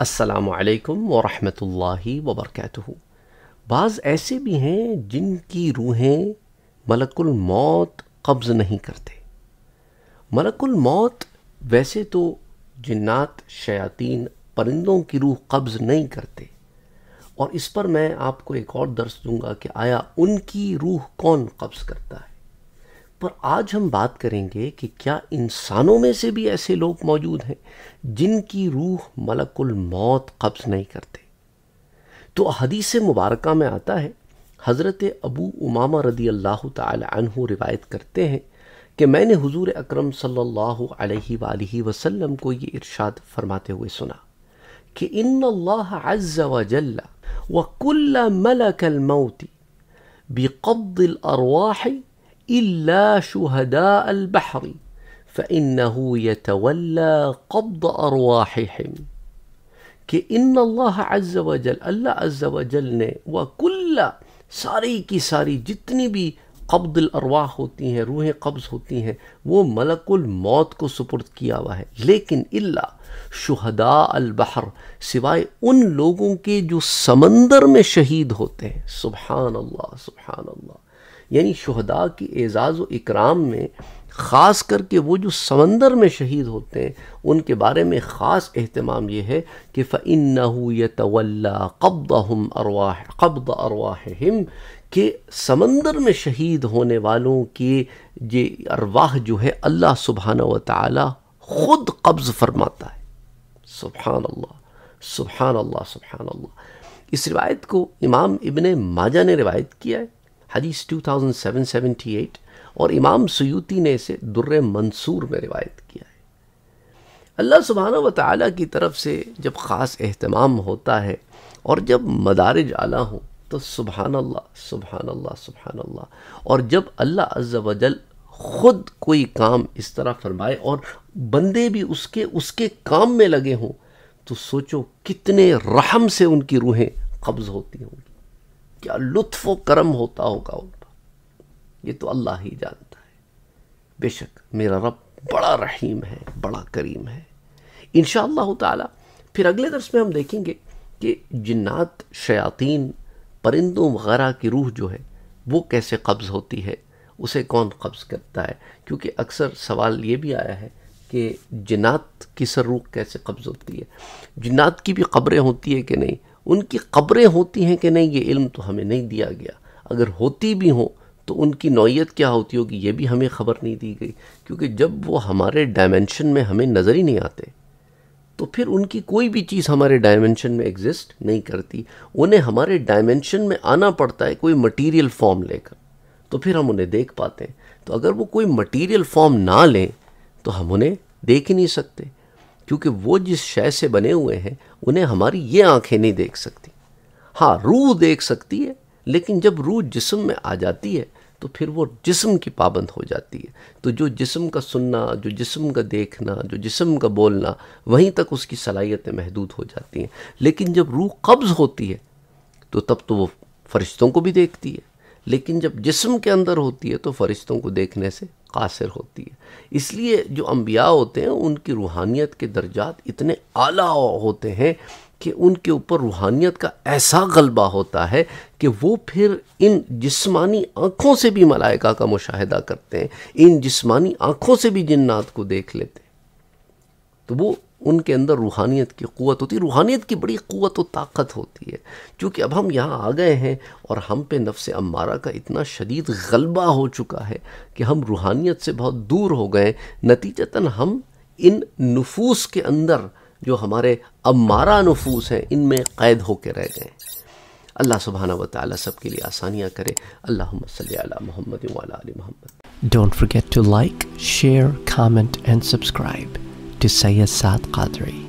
असलकम वरहि वबरक बाज़ ऐसे भी हैं जिनकी रूहें मलकुल मौत कब्ज़ नहीं करते मलकुल मौत वैसे तो जन्नात शयातीन परिंदों की रूह कब्ज़ नहीं करते और इस पर मैं आपको एक और दर्स दूंगा कि आया उनकी रूह कौन कब्ज़ करता है पर आज हम बात करेंगे कि क्या इंसानों में से भी ऐसे लोग मौजूद हैं जिनकी रूह मलकुल मौत कब्ज़ नहीं करते तो हदीस मुबारक में आता है हज़रत अबू उमामा रदी अल्लाह तहु रिवायत करते हैं कि मैंने हुजूर अकरम सल्लल्लाहु अलैहि वसल्लम को ये इरशाद फरमाते हुए सुना कि इन अल्लाह व जल्ला व अरवाही إلا شهداء البحر فإنه يتولى قبض أرواحهم كأن الله عز وجل अल्लाह عز وجल ने वह कुल्ला सारी की सारी जितनी भी कब्द अरवाह होती हैं रूहें कब्ज़ होती हैं वो मलकुल मौत को सुपुर्द किया हुआ है लेकिन इल्ला शुहदा अलबहर सिवाय उन लोगों के जो समंदर में शहीद होते हैं सुबहान अल्लाह सुबहान अल्लाह यानी शहदा की एज़ाज़ व इकराम में ख़ास करके वो जो समंदर में शहीद होते हैं उनके बारे में ख़ास अहतमाम ये है कि फ़िन यतवल्ला कब्द हम अरवाह कब्द हिम कि समंदर में शहीद होने वालों की ये अरवाह जो है अल्लाह सुबहान व तुद ख़ुद कब्ज़ फरमाता है सुबहान अल्लाह सुबहान अल्लाह सुबहान अल्लाह इस रिवायत को इमाम इबन माजा ने रिवायत किया है हदीस 2778 और इमाम सयूती ने इसे दुर्र मंसूर में रिवायत किया है अल्लाह सुबहाना व ताली की तरफ से जब ख़ास अहतमाम होता है और जब मदारज आला हो तो सुबहान अल्लाह सुबहान अल्ला सुबहान और जब अल्लाह अज वजल ख़ुद कोई काम इस तरह फरमाए और बंदे भी उसके उसके काम में लगे हों तो सोचो कितने रहम से उनकी रूहें कब्ज़ होती होंगी क्या लुत्फ करम होता होगा उनका ये तो अल्लाह ही जानता है बेशक मेरा रब बड़ा रहीम है बड़ा करीम है इन ताला फिर अगले दर्श में हम देखेंगे कि जिन्नात शयातीन परिंदों वगैरह की रूह जो है वो कैसे कब्ज़ होती है उसे कौन कब्ज़ करता है क्योंकि अक्सर सवाल ये भी आया है कि जिन्नात की सर रूह कैसे कब्ज़ होती है जिन्नात की भी खबरें होती है कि नहीं उनकी खबरें होती हैं कि नहीं ये इल्म तो हमें नहीं दिया गया अगर होती भी हों तो उनकी नौीयत क्या होती होगी ये भी हमें ख़बर नहीं दी गई क्योंकि जब वो हमारे डायमेंशन में हमें नज़र ही नहीं आते तो फिर उनकी कोई भी चीज़ हमारे डायमेंशन में एग्जिस्ट नहीं करती उन्हें हमारे डायमेंशन में आना पड़ता है कोई मटीरियल फॉर्म लेकर तो फिर हम उन्हें देख पाते हैं तो अगर वो कोई मटीरियल फॉर्म ना लें तो हम उन्हें देख ही नहीं सकते क्योंकि वो जिस शय से बने हुए हैं उन्हें हमारी ये आंखें नहीं देख सकती हाँ रूह देख सकती है लेकिन जब रूह जिस्म में आ जाती है तो फिर वो जिस्म की पाबंद हो जाती है तो जो जिस्म का सुनना जो जिस्म का देखना जो जिस्म का बोलना वहीं तक उसकी सलाहियतें महदूद हो जाती हैं लेकिन जब रूह कब्ज़ होती है तो तब तो वो फरिश्तों को भी देखती है लेकिन जब जिस्म के अंदर होती है तो फरिश्तों को देखने से कासिर होती है इसलिए जो अम्बिया होते हैं उनकी रूहानियत के दर्जात इतने आला होते हैं कि उनके ऊपर रूहानियत का ऐसा गलबा होता है कि वो फिर इन जिस्मानी आँखों से भी मलाइका का मुशाहिदा करते हैं इन जिस्मानी आँखों से भी जन्नात को देख लेते हैं तो वो उनके अंदर रूहानियत की क़वत होती है रूहानियत की बड़ी क़वत व ताकत होती है क्योंकि अब हम यहाँ आ गए हैं और हम पे नफ्स अम्मारा का इतना शदीद गलबा हो चुका है कि हम रूहानियत से बहुत दूर हो गए नतीजतन हम इन नफूस के अंदर जो हमारे अम्मारा नफूस हैं इनमें कैद होकर रह गए अल्लाह सुबहाना व ताली सब के लिए आसानियाँ करे Allah Mohammad Mohammad don't forget to like share comment and subscribe که سید سعد قدری